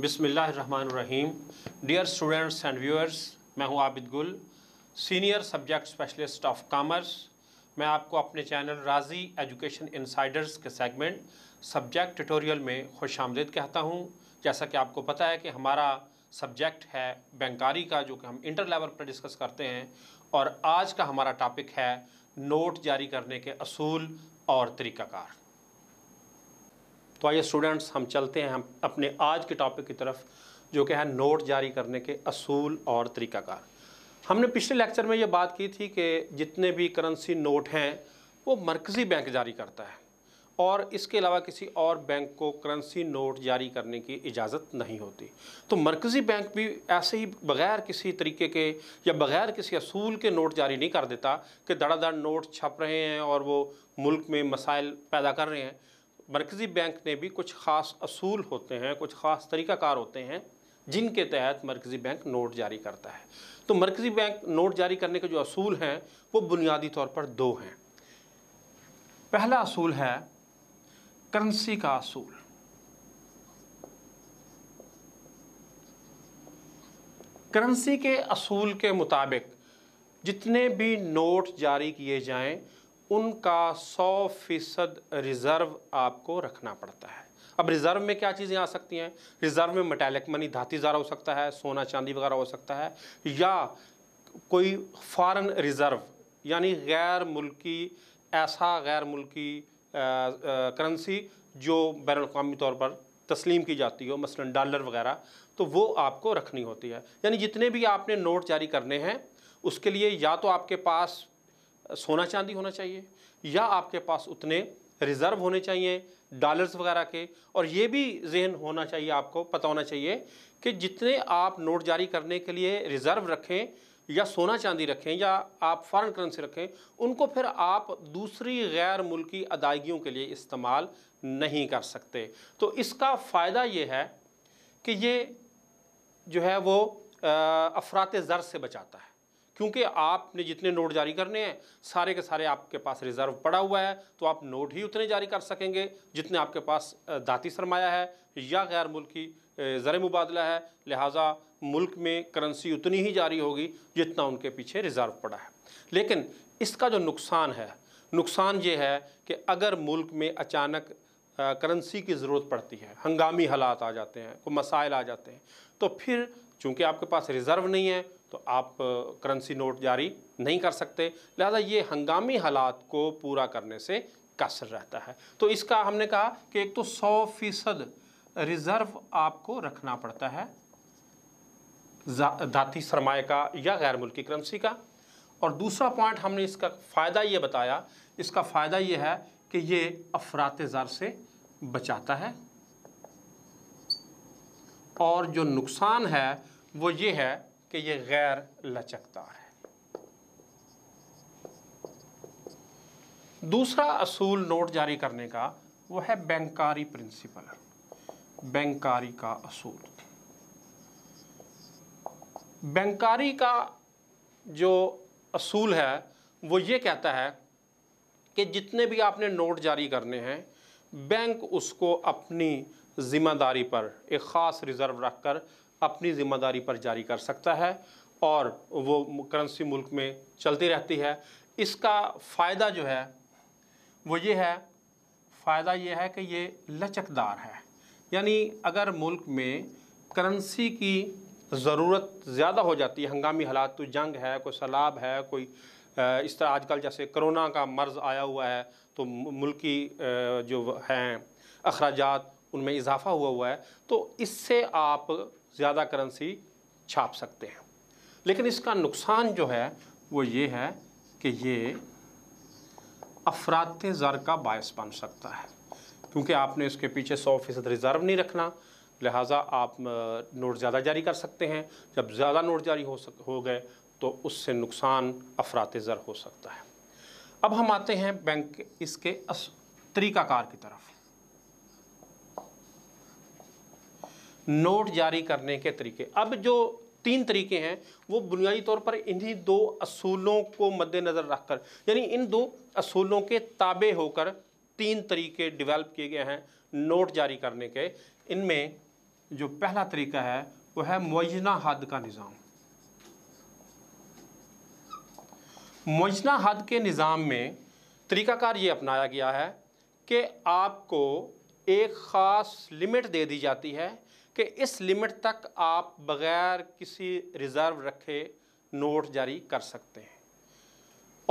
बिसमीम dear students and viewers मैं हूं Abid Gul senior subject specialist of commerce मैं आपको अपने चैनल राजी एजुकेशन इनसाइडर्स के सेगमेंट सब्जेक्ट ट्यूटोरियल में खुश आमदेद कहता हूं जैसा कि आपको पता है कि हमारा सब्जेक्ट है बैंकारी का जो कि हम इंटर लेवल पर डिस्कस करते हैं और आज का हमारा टॉपिक है नोट जारी करने के असूल और तरीक़ाकार तो आइए स्टूडेंट्स हम चलते हैं हम अपने आज के टॉपिक की तरफ जो कि है नोट जारी करने के असूल और तरीक़ाकार हमने पिछले लेक्चर में ये बात की थी कि जितने भी करेंसी नोट हैं वो मरकज़ी बैंक जारी करता है और इसके अलावा किसी और बैंक को करेंसी नोट जारी करने की इजाज़त नहीं होती तो मरकज़ी बैंक भी ऐसे ही बग़ैर किसी तरीके के या बग़ैर किसी असूल के नोट जारी नहीं कर देता कि धड़ाधड़ नोट छप रहे हैं और वो मुल्क में मसाइल पैदा कर रहे हैं मरकज़ी बैंक ने भी कुछ ख़ास असूल होते हैं कुछ ख़ास तरीक़ाकार होते हैं जिनके तहत मरकज़ी बैंक नोट जारी करता है तो मरकज़ी बैंक नोट जारी करने के जो असूल हैं वो बुनियादी तौर पर दो हैं पहला असूल है करंसी का असूल करंसी के असूल के मुताबिक जितने भी नोट जारी किए जाएं उनका सौ फीसद रिज़र्व आपको रखना पड़ता है अब रिज़र्व में क्या चीज़ें आ सकती हैं रिज़र्व में मेटेलिक मनी धाती ज़ारा हो सकता है सोना चांदी वगैरह हो सकता है या कोई फॉरेन रिज़र्व यानी गैर मुल्की ऐसा गैर मुल्की करेंसी जो बैन अवी तौर पर तस्लीम की जाती हो मसलन डॉलर वगैरह तो वो आपको रखनी होती है यानी जितने भी आपने नोट जारी करने हैं उसके लिए या तो आपके पास सोना चांदी होना चाहिए या आपके पास उतने रिज़र्व होने चाहिए डॉलर्स वगैरह के और ये भी जहन होना चाहिए आपको पता होना चाहिए कि जितने आप नोट जारी करने के लिए रिज़र्व रखें या सोना चांदी रखें या आप फॉरेन करेंसी रखें उनको फिर आप दूसरी गैर मुल्की अदायगियों के लिए इस्तेमाल नहीं कर सकते तो इसका फ़ायदा ये है कि ये जो है वो अफरात ज़र से बचाता है क्योंकि आपने जितने नोट जारी करने हैं सारे के सारे आपके पास रिजर्व पड़ा हुआ है तो आप नोट ही उतने जारी कर सकेंगे जितने आपके पास दाती सरमाया है या गैर मुल्की ज़र मुबादला है लिहाजा मुल्क में करेंसी उतनी ही जारी होगी जितना उनके पीछे रिज़र्व पड़ा है लेकिन इसका जो नुकसान है नुकसान ये है कि अगर मुल्क में अचानक करेंसी की ज़रूरत पड़ती है हंगामी हालात आ जाते हैं कोई मसाइल आ जाते हैं तो फिर चूँकि आपके पास रिज़र्व नहीं है तो आप करेंसी नोट जारी नहीं कर सकते लिहाजा ये हंगामी हालात को पूरा करने से कसर रहता है तो इसका हमने कहा कि एक तो सौ फीसद रिज़र्व आपको रखना पड़ता है धाती सरमाए का या गैर मुल्की करेंसी का और दूसरा पॉइंट हमने इसका फ़ायदा ये बताया इसका फ़ायदा ये है कि ये अफरात ज़र से बचाता है और जो नुकसान है वो ये है कि ये गैर लचकदार है दूसरा असूल नोट जारी करने का वो है बैंकारी प्रिंसिपल बैंकारी का असूल बैंकारी का जो असूल है वो ये कहता है कि जितने भी आपने नोट जारी करने हैं बैंक उसको अपनी ज़िम्मेदारी पर एक ख़ास रिज़र्व रखकर अपनी जिम्मेदारी पर जारी कर सकता है और वो करेंसी मुल्क में चलती रहती है इसका फ़ायदा जो है वो ये है फ़ायदा ये है कि ये लचकदार है यानी अगर मुल्क में करेंसी की ज़रूरत ज़्यादा हो जाती है हंगामी हालात तो जंग है कोई सैलाब है कोई इस तरह आजकल जैसे करोना का मर्ज़ आया हुआ है तो मुल्की जो हैं अखराजात उनमें इजाफ़ा हुआ हुआ है तो इससे आप ज़्यादा करेंसी छाप सकते हैं लेकिन इसका नुकसान जो है वो ये है कि ये अफरात ज़र का बायस बन सकता है क्योंकि आपने इसके पीछे सौ फ़ीसद रिज़र्व नहीं रखना लिहाजा आप नोट ज़्यादा जारी कर सकते हैं जब ज़्यादा नोट जारी हो सक हो गए तो उससे नुकसान अफरात ज़र हो सकता है अब हम आते हैं बैंक इसके तरीक़ाकार की तरफ नोट जारी करने के तरीके अब जो तीन तरीके हैं वो बुनियादी तौर पर इन्हीं दो असूलों को मद्देनज़र रखकर यानी इन दो असूलों के ताबे होकर तीन तरीके डेवलप किए गए हैं नोट जारी करने के इनमें जो पहला तरीका है वो है मुजना हद का निज़ाम मुजना हद के निज़ाम में तरीकाकार ये अपनाया गया है कि आपको एक ख़ास लिमिट दे दी जाती है कि इस लिमिट तक आप बग़ैर किसी रिज़र्व रखे नोट जारी कर सकते हैं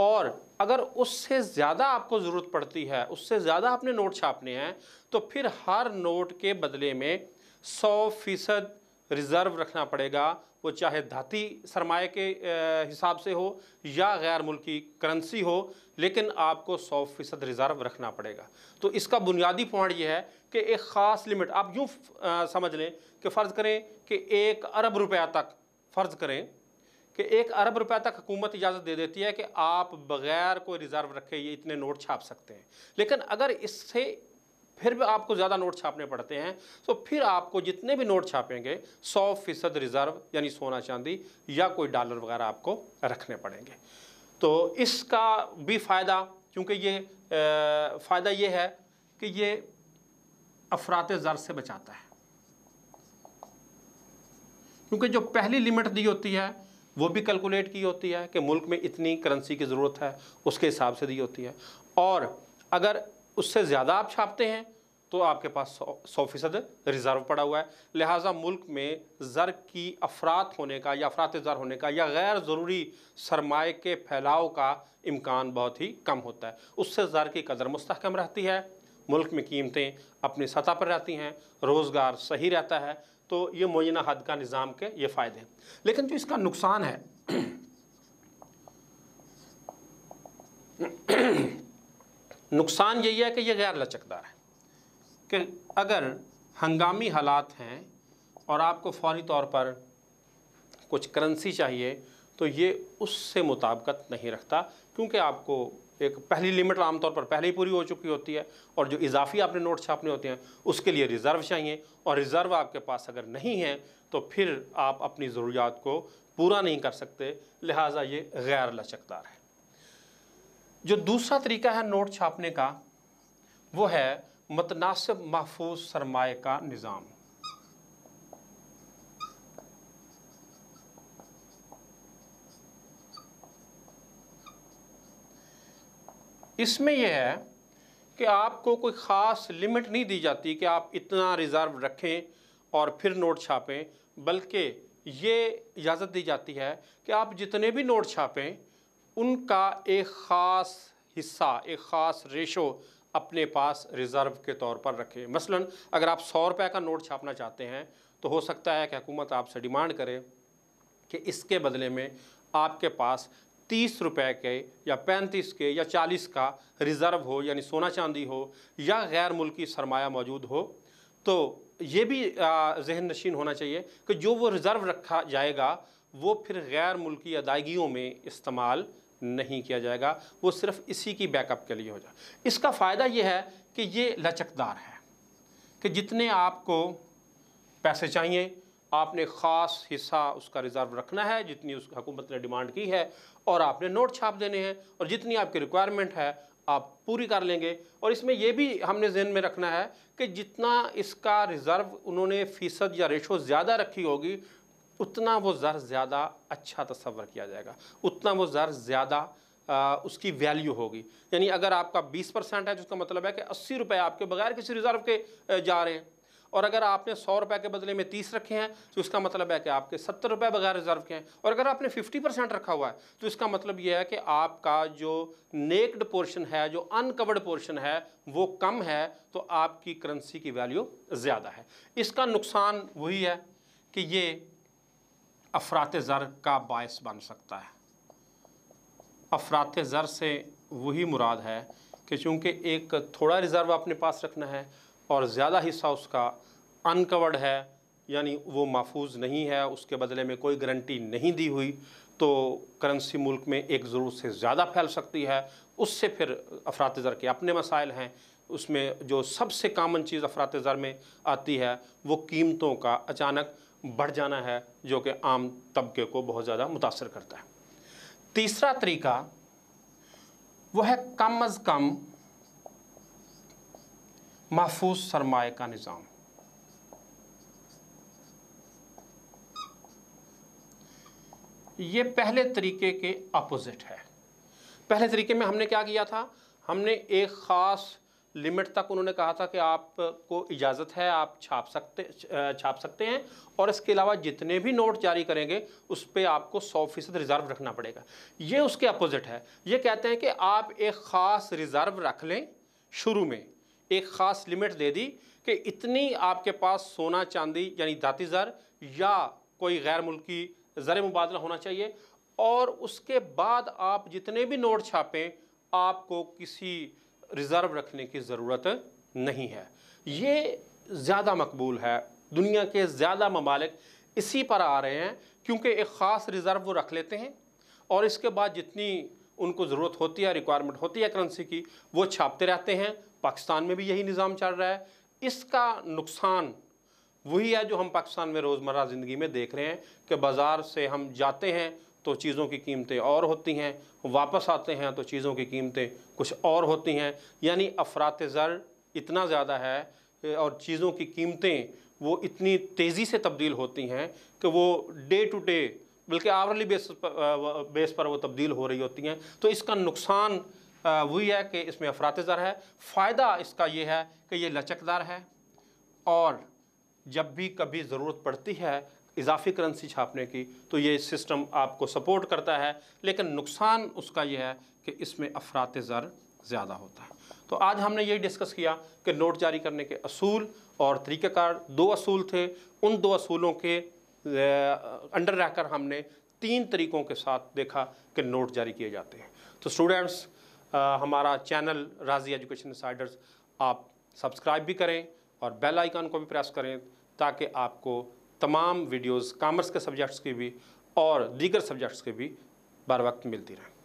और अगर उससे ज़्यादा आपको ज़रूरत पड़ती है उससे ज़्यादा आपने नोट छापने हैं तो फिर हर नोट के बदले में सौ फ़ीसद रिज़र्व रखना पड़ेगा वो चाहे धाती सरमाए के हिसाब से हो या गैर मुल्की करेंसी हो लेकिन आपको सौ फीसद रिज़र्व रखना पड़ेगा तो इसका बुनियादी पॉइंट यह है कि एक ख़ास लिमिट आप यूँ समझ लें कि फ़र्ज़ करें कि एक अरब रुपया तक फ़र्ज़ करें कि एक अरब रुपए तक हुकूमत इजाज़त दे देती है कि आप बग़ैर कोई रिज़र्व रखे ये इतने नोट छाप सकते हैं लेकिन अगर इससे फिर भी आपको ज़्यादा नोट छापने पड़ते हैं तो फिर आपको जितने भी नोट छापेंगे सौ फीसद रिज़र्व यानी सोना चांदी या कोई डॉलर वगैरह आपको रखने पड़ेंगे तो इसका भी फ़ायदा क्योंकि ये फ़ायदा ये है कि ये अफरात ज़र से बचाता है क्योंकि जो पहली लिमिट दी होती है वो भी कैलकुलेट की होती है कि मुल्क में इतनी करेंसी की ज़रूरत है उसके हिसाब से दी होती है और अगर उससे ज़्यादा आप छापते हैं तो आपके पास सौ फीसद रिज़र्व पड़ा हुआ है लिहाजा मुल्क में ज़र की अफरात होने का या अफरात ज़र होने का या गैर ज़रूरी सरमाए के फैलाव का इम्कान बहुत ही कम होता है उससे ज़र की कदर मुस्तकम रहती है मुल्क में कीमतें अपनी सतह पर रहती हैं रोज़गार सही रहता है तो ये मुयना हद का निज़ाम के ये फ़ायदे हैं लेकिन जो इसका नुकसान है नुकसान यही है कि यह गैर लचकदार है कि अगर हंगामी हालात हैं और आपको फौरी तौर पर कुछ करेंसी चाहिए तो ये उससे मुताबकत नहीं रखता क्योंकि आपको एक पहली लिमिट आमतौर पर पहले ही पूरी हो चुकी होती है और जो इजाफी आपने नोट छापने होते हैं उसके लिए रिज़र्व चाहिए और रिज़र्व आपके पास अगर नहीं है तो फिर आप अपनी ज़रूरियात को पूरा नहीं कर सकते लिहाजा ये गैर लचकदार है जो दूसरा तरीका है नोट छापने का वो है मतनासब महफूज सरमाए का निज़ाम इसमें यह है कि आपको कोई ख़ास लिमिट नहीं दी जाती कि आप इतना रिज़र्व रखें और फिर नोट छापें बल्कि ये इजाज़त दी जाती है कि आप जितने भी नोट छापें उनका एक ख़ास हिस्सा एक ख़ास रेशो अपने पास रिज़र्व के तौर पर रखें मसलन अगर आप सौ रुपये का नोट छापना चाहते हैं तो हो सकता है कि हुकूमत आपसे डिमांड करे कि इसके बदले में आपके पास तीस रुपए के या पैंतीस के या चालीस का रिज़र्व हो यानी सोना चांदी हो या गैर मुल्की सरमाया मौजूद हो तो ये भी जहन नशीन होना चाहिए कि जो वो रिज़र्व रखा जाएगा वो फिर गैर मुल्की अदायगियों में इस्तेमाल नहीं किया जाएगा वो सिर्फ इसी की बैकअप के लिए हो जाए इसका फ़ायदा ये है कि ये लचकदार है कि जितने आपको पैसे चाहिए आपने ख़ास हिस्सा उसका रिज़र्व रखना है जितनी उस हुकूमत ने डिमांड की है और आपने नोट छाप देने हैं और जितनी आपकी रिक्वायरमेंट है आप पूरी कर लेंगे और इसमें यह भी हमने जहन में रखना है कि जितना इसका रिज़र्व उन्होंने फ़ीसद या रेशो ज़्यादा रखी होगी उतना वो ज़र ज़्यादा अच्छा तस्वर किया जाएगा उतना वो ज़र ज़्यादा उसकी वैल्यू होगी यानी अगर आपका 20 परसेंट है तो उसका मतलब है कि अस्सी रुपये आपके बगैर किसी रिज़र्व के जा रहे हैं और अगर आपने सौ रुपये के बदले में तीस रखे हैं तो इसका मतलब है कि आपके सत्तर रुपये बगैर रिजर्व के हैं और अगर आपने फिफ्टी परसेंट रखा हुआ है तो इसका मतलब यह है कि आपका जो नेक्ड पोर्शन है जो अनकवर्ड पोर्शन है वो कम है तो आपकी करेंसी की वैल्यू ज़्यादा है इसका नुकसान वही है कि ये अफरात ज़र का बायस बन सकता है अफरात ज़र से वही मुराद है कि चूँकि एक थोड़ा रिज़र्व अपने पास रखना है और ज़्यादा हिस्सा उसका अनकवर्ड है यानी वो महफूज नहीं है उसके बदले में कोई गारंटी नहीं दी हुई तो करेंसी मुल्क में एक ज़रूरत से ज़्यादा फैल सकती है उससे फिर अफरात ज़र के अपने मसाइल हैं उसमें जो सबसे कामन चीज़ अफरात ज़र में आती है वो कीमतों का अचानक बढ़ जाना है जो कि आम तबके को बहुत ज़्यादा मुतासर करता है तीसरा तरीका वह है कम अज़ कम महफूज सरमाए का निज़ाम ये पहले तरीके के अपोज़िट है पहले तरीके में हमने क्या किया था हमने एक ख़ास लिमिट तक उन्होंने कहा था कि आपको इजाज़त है आप छाप सकते छाप सकते हैं और इसके अलावा जितने भी नोट जारी करेंगे उस पर आपको सौ फीसद रिज़र्व रखना पड़ेगा ये उसके अपोज़िट है ये कहते हैं कि आप एक ख़ास रिज़र्व रख लें शुरू में एक ख़ास लिमिट दे दी कि इतनी आपके पास सोना चांदी यानी दाती ज़र या कोई गैर मुल्की ज़र मुबादला होना चाहिए और उसके बाद आप जितने भी नोट छापें आपको किसी रिज़र्व रखने की ज़रूरत नहीं है ये ज़्यादा मकबूल है दुनिया के ज़्यादा ममालिक इसी पर आ रहे हैं क्योंकि एक ख़ास रिज़र्व वो रख लेते हैं और इसके बाद जितनी उनको ज़रूरत होती है रिक्वायरमेंट होती है करेंसी की वो छापते रहते हैं पाकिस्तान में भी यही निज़ाम चल रहा है इसका नुकसान वही है जो हम पाकिस्तान में रोज़मर्रा ज़िंदगी में देख रहे हैं कि बाज़ार से हम जाते हैं तो चीज़ों की कीमतें और होती हैं वापस आते हैं तो चीज़ों की कीमतें कुछ और होती हैं यानी अफरात ज़र इतना ज़्यादा है और चीज़ों की कीमतें वो इतनी तेज़ी से तब्दील होती हैं कि वो डे टू डे बल्कि आवरली बेस पर बेस पर वो तब्दील हो रही होती हैं तो इसका नुकसान वही है कि इसमें अफरात ज़र है फ़ायदा इसका ये है कि ये लचकदार है और जब भी कभी ज़रूरत पड़ती है इजाफी करेंसी छापने की तो ये सिस्टम आपको सपोर्ट करता है लेकिन नुकसान उसका यह है कि इसमें अफरात ज़र ज़्यादा होता है तो आज हमने यही डिस्कस किया कि नोट जारी करने के असूल और तरीक़ाकार दो असूल थे उन दो असूलों के अंडर रहकर हमने तीन तरीक़ों के साथ देखा कि नोट जारी किए जाते हैं तो स्टूडेंट्स हमारा चैनल राजी एजुकेशन इंसाइडर्स आप सब्सक्राइब भी करें और बेल आइकन को भी प्रेस करें ताकि आपको तमाम वीडियोस कामर्स के सब्जेक्ट्स के भी और दीगर सब्जेक्ट्स के भी बार वक्त मिलती रहें